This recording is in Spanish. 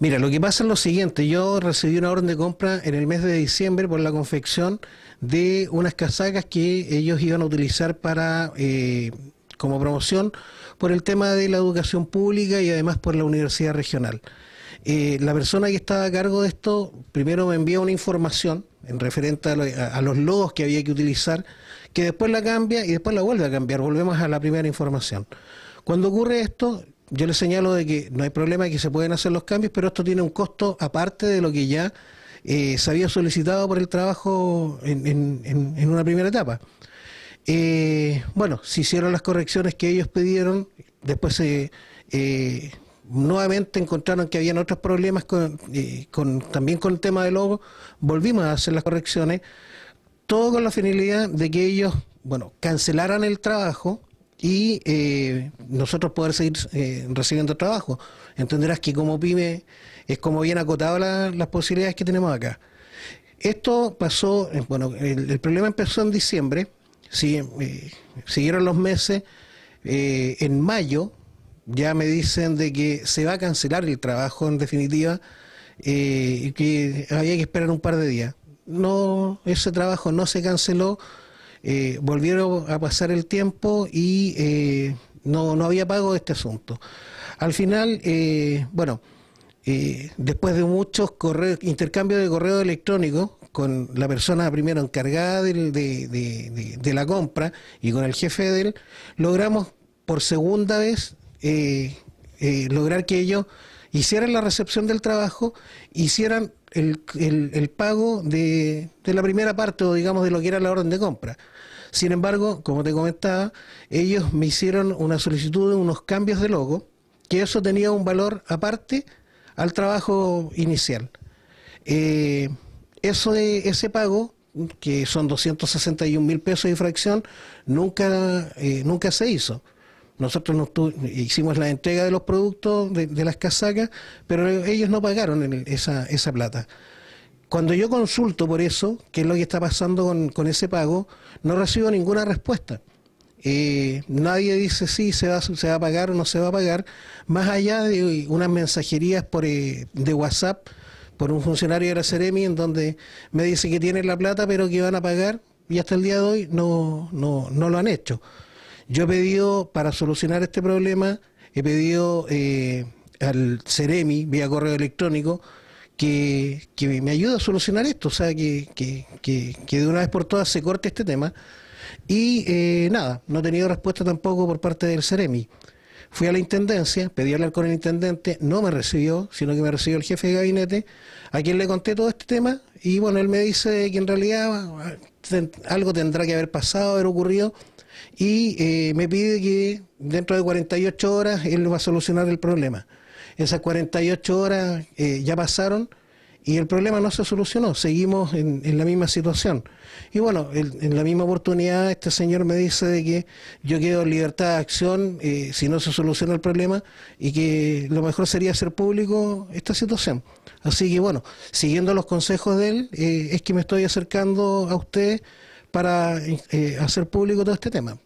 Mira, lo que pasa es lo siguiente, yo recibí una orden de compra en el mes de diciembre por la confección de unas casacas que ellos iban a utilizar para eh, como promoción por el tema de la educación pública y además por la universidad regional. Eh, la persona que estaba a cargo de esto primero me envía una información en referente a, a los logos que había que utilizar, que después la cambia y después la vuelve a cambiar. Volvemos a la primera información. Cuando ocurre esto, yo les señalo de que no hay problema de que se pueden hacer los cambios, pero esto tiene un costo aparte de lo que ya eh, se había solicitado por el trabajo en, una primera etapa. Eh, bueno, se hicieron las correcciones que ellos pidieron, después eh, nuevamente encontraron que habían otros problemas también con el tema del logo, volvimos a hacer las correcciones, todo con la finalidad de que ellos, bueno, cancelaran el trabajo y eh, nosotros poder seguir eh, recibiendo trabajo. Entenderás que como pyme es como bien acotado las posibilidades que tenemos acá. Esto pasó, eh, bueno, el, problema empezó en diciembre, siguieron los meses, en mayo ya me dicen de que se va a cancelar el trabajo en definitiva y que había que esperar un par de días. No, ese trabajo no se canceló eh, volvieron a pasar el tiempo y eh, no, no, había pago de este asunto. Al final, eh, bueno, después de muchos intercambios de correo electrónico con la persona primero encargada de, de, la compra y con el jefe de él, logramos por segunda vez lograr que ellos hicieran la recepción del trabajo, hicieran el, pago de, la primera parte o digamos de lo que era la orden de compra. Sin embargo, como te comentaba, ellos me hicieron una solicitud de unos cambios de logo, que eso tenía un valor aparte al trabajo inicial. Eh, eso ese pago que son 261 mil pesos de fracción, nunca, eh, nunca se hizo. Nosotros hicimos la entrega de los productos, de, las casacas, pero ellos no pagaron esa, plata. Cuando yo consulto por eso, qué es lo que está pasando con, ese pago, no recibo ninguna respuesta. Eh, nadie dice si se va, se va a pagar o no se va a pagar, más allá de unas mensajerías por, eh, de WhatsApp por un funcionario de la Ceremi en donde me dice que tienen la plata pero que van a pagar y hasta el día de hoy no, no lo han hecho. Yo he pedido, para solucionar este problema, he pedido eh, al Ceremi, vía correo electrónico, que, me ayude a solucionar esto, o sea, que, que, que, de una vez por todas se corte este tema. Y eh, nada, no he tenido respuesta tampoco por parte del Ceremi. Fui a la intendencia, pedí hablar con el intendente, no me recibió, sino que me recibió el jefe de gabinete, a quien le conté todo este tema, y bueno, él me dice que en realidad eh, algo tendrá que haber pasado, haber ocurrido, y eh, me pide que dentro de 48 horas él va a solucionar el problema. Esas 48 horas eh, ya pasaron y el problema no se solucionó, seguimos en, la misma situación. Y bueno, en la misma oportunidad este señor me dice de que yo quedo en libertad de acción eh, si no se soluciona el problema y que lo mejor sería hacer público esta situación. Así que bueno, siguiendo los consejos de él, es que me estoy acercando a usted para eh, hacer público todo este tema.